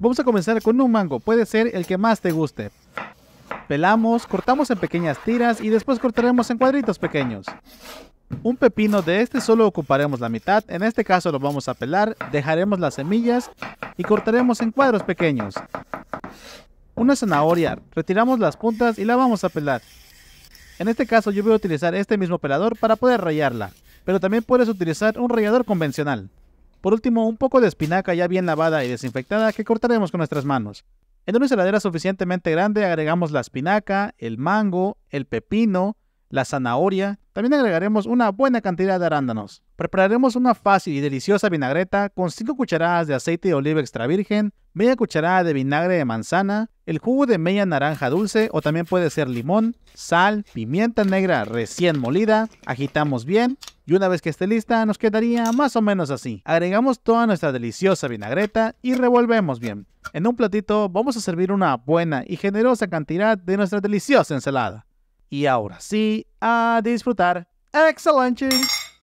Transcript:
Vamos a comenzar con un mango, puede ser el que más te guste. Pelamos, cortamos en pequeñas tiras y después cortaremos en cuadritos pequeños. Un pepino de este solo ocuparemos la mitad, en este caso lo vamos a pelar, dejaremos las semillas y cortaremos en cuadros pequeños. Una zanahoria, retiramos las puntas y la vamos a pelar. En este caso yo voy a utilizar este mismo pelador para poder rayarla, pero también puedes utilizar un rallador convencional. Por último, un poco de espinaca ya bien lavada y desinfectada que cortaremos con nuestras manos. En una ensaladera suficientemente grande agregamos la espinaca, el mango, el pepino, la zanahoria. También agregaremos una buena cantidad de arándanos. Prepararemos una fácil y deliciosa vinagreta con 5 cucharadas de aceite de oliva extra virgen, media cucharada de vinagre de manzana, el jugo de media naranja dulce o también puede ser limón, sal, pimienta negra recién molida, agitamos bien y una vez que esté lista nos quedaría más o menos así. Agregamos toda nuestra deliciosa vinagreta y revolvemos bien. En un platito vamos a servir una buena y generosa cantidad de nuestra deliciosa ensalada. Y ahora sí, a disfrutar. ¡Excelente!